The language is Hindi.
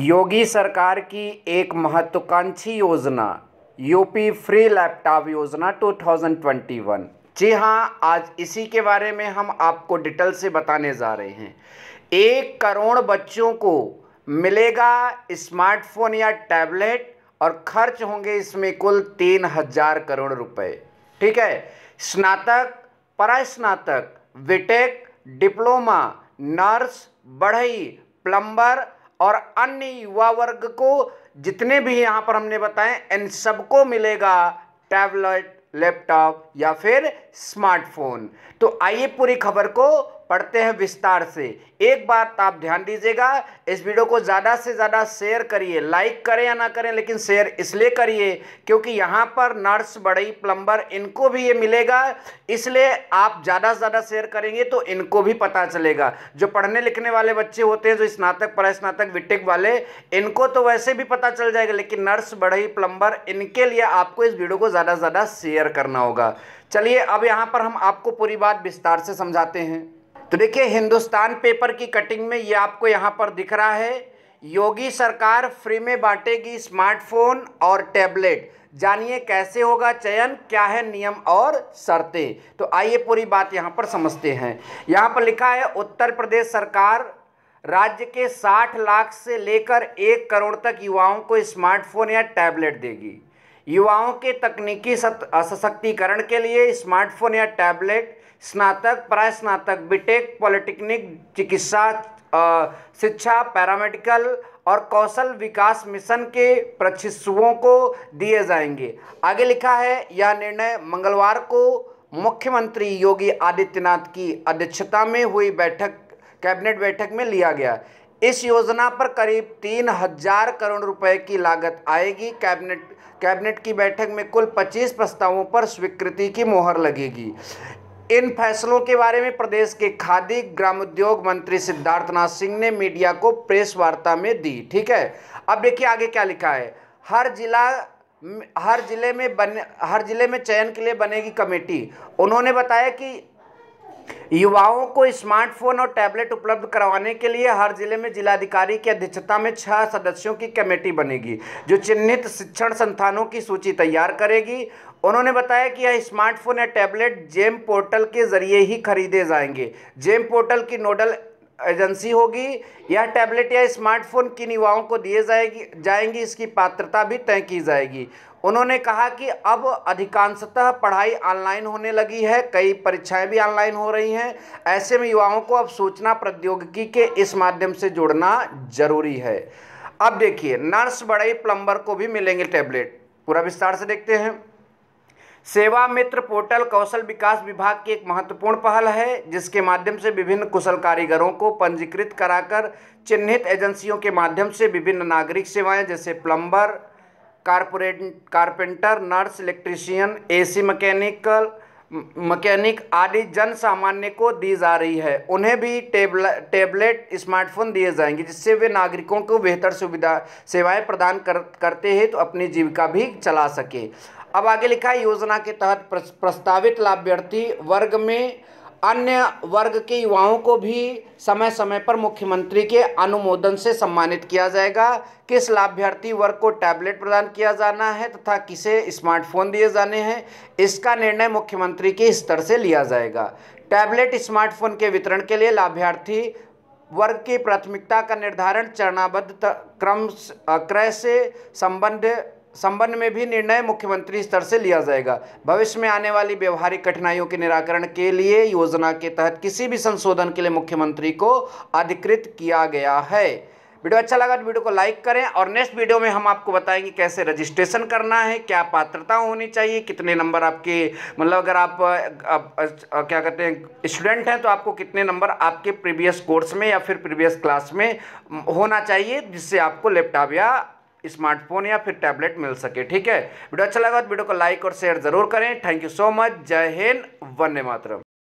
योगी सरकार की एक महत्वाकांक्षी योजना यूपी फ्री लैपटॉप योजना 2021 जी हाँ आज इसी के बारे में हम आपको डिटेल से बताने जा रहे हैं एक करोड़ बच्चों को मिलेगा स्मार्टफोन या टैबलेट और खर्च होंगे इसमें कुल तीन हजार करोड़ रुपए ठीक है स्नातक परास्नातक विटेक डिप्लोमा नर्स बढ़ई प्लम्बर और अन्य युवा वर्ग को जितने भी यहाँ पर हमने बताए इन सबको मिलेगा टैबलेट लैपटॉप या फिर स्मार्टफोन तो आइए पूरी खबर को पढ़ते हैं विस्तार से एक बात तो आप ध्यान दीजिएगा इस वीडियो को ज़्यादा से ज़्यादा शेयर करिए लाइक करें या ना करें लेकिन शेयर इसलिए करिए क्योंकि यहाँ पर नर्स बड़ई प्लम्बर इनको भी ये मिलेगा इसलिए आप ज़्यादा से ज़्यादा शेयर करेंगे तो इनको भी पता चलेगा जो पढ़ने लिखने वाले बच्चे होते हैं जो स्नातक परास्नातक विटिक वाले इनको तो वैसे भी पता चल जाएगा लेकिन नर्स बढ़ई प्लम्बर इनके लिए आपको इस वीडियो को ज़्यादा से ज़्यादा शेयर करना होगा चलिए अब यहाँ पर हम आपको पूरी बात विस्तार से समझाते हैं तो देखिए हिंदुस्तान पेपर की कटिंग में ये आपको यहाँ पर दिख रहा है योगी सरकार फ्री में बांटेगी स्मार्टफोन और टैबलेट जानिए कैसे होगा चयन क्या है नियम और शर्तें तो आइए पूरी बात यहाँ पर समझते हैं यहाँ पर लिखा है उत्तर प्रदेश सरकार राज्य के 60 लाख से लेकर एक करोड़ तक युवाओं को स्मार्टफोन या टैबलेट देगी युवाओं के तकनीकी सशक्तिकरण के लिए स्मार्टफोन या टैबलेट स्नातक प्रायस्नातक बीटेक पॉलिटेक्निक चिकित्सा शिक्षा पैरामेडिकल और कौशल विकास मिशन के प्रशिक्षुओं को दिए जाएंगे आगे लिखा है यह निर्णय मंगलवार को मुख्यमंत्री योगी आदित्यनाथ की अध्यक्षता में हुई बैठक कैबिनेट बैठक में लिया गया इस योजना पर करीब तीन हजार करोड़ रुपए की लागत आएगी कैबिनेट कैबिनेट की बैठक में कुल 25 प्रस्तावों पर स्वीकृति की मोहर लगेगी इन फैसलों के बारे में प्रदेश के खादी ग्रामोद्योग मंत्री सिद्धार्थनाथ सिंह ने मीडिया को प्रेस वार्ता में दी ठीक है अब देखिए आगे क्या लिखा है हर जिला हर जिले में बने हर जिले में चयन के लिए बनेगी कमेटी उन्होंने बताया कि युवाओं को स्मार्टफोन और टैबलेट उपलब्ध करवाने के लिए हर जिले में जिलाधिकारी की अध्यक्षता में छह सदस्यों की कमेटी बनेगी जो चिन्हित शिक्षण संस्थानों की सूची तैयार करेगी उन्होंने बताया कि यह स्मार्टफोन या टैबलेट जेम पोर्टल के जरिए ही खरीदे जाएंगे जेम पोर्टल की नोडल एजेंसी होगी यह टैबलेट या स्मार्टफोन किन युवाओं को दिए जाएगी जाएंगी इसकी पात्रता भी तय की जाएगी उन्होंने कहा कि अब अधिकांशतः पढ़ाई ऑनलाइन होने लगी है कई परीक्षाएं भी ऑनलाइन हो रही हैं ऐसे में युवाओं को अब सूचना प्रौद्योगिकी के इस माध्यम से जुड़ना जरूरी है अब देखिए नर्स बड़े प्लम्बर को भी मिलेंगे टैबलेट पूरा विस्तार से देखते हैं सेवा मित्र पोर्टल कौशल विकास विभाग की एक महत्वपूर्ण पहल है जिसके माध्यम से विभिन्न कुशल कारीगरों को पंजीकृत कराकर चिन्हित एजेंसियों के माध्यम से विभिन्न नागरिक सेवाएं जैसे plumber corporate carpenter nurse electrician AC mechanical mechanic आदि जन सामान्य को दी जा रही है उन्हें भी टेबल टेबलेट स्मार्टफोन दिए जाएंगे जिससे वे नागरिकों को बेहतर सुविधा सेवाएं प्रदान कर करते हैं तो अपनी जीविका भी चला सके अब आगे लिखा है योजना के तहत प्रस्तावित लाभ्यर्थी वर्ग में अन्य वर्ग के युवाओं को भी समय समय पर मुख्यमंत्री के अनुमोदन से सम्मानित किया जाएगा किस लाभ्यार्थी वर्ग को टैबलेट प्रदान किया जाना है तथा किसे स्मार्टफोन दिए जाने हैं इसका निर्णय मुख्यमंत्री के स्तर से लिया जाएगा टैबलेट स्मार्टफोन के वितरण के लिए लाभ्यार्थी वर्ग की प्राथमिकता का निर्धारण चरणाबद्ध क्रम क्रय से संबंध संबंध में भी निर्णय मुख्यमंत्री स्तर से लिया जाएगा भविष्य में आने वाली व्यवहारिक कठिनाइयों के निराकरण के लिए योजना के तहत किसी भी संशोधन के लिए मुख्यमंत्री को अधिकृत किया गया है वीडियो अच्छा लगा तो वीडियो को लाइक करें और नेक्स्ट वीडियो में हम आपको बताएंगे कैसे रजिस्ट्रेशन करना है क्या पात्रता होनी चाहिए कितने नंबर आपके मतलब अगर आप, आप, आप क्या कहते हैं स्टूडेंट हैं तो आपको कितने नंबर आपके प्रीवियस कोर्स में या फिर प्रीवियस क्लास में होना चाहिए जिससे आपको लैपटॉप या स्मार्टफोन या फिर टैबलेट मिल सके ठीक है वीडियो अच्छा लगा तो वीडियो को लाइक और शेयर जरूर करें थैंक यू सो मच जय हिंद वन्य मातरम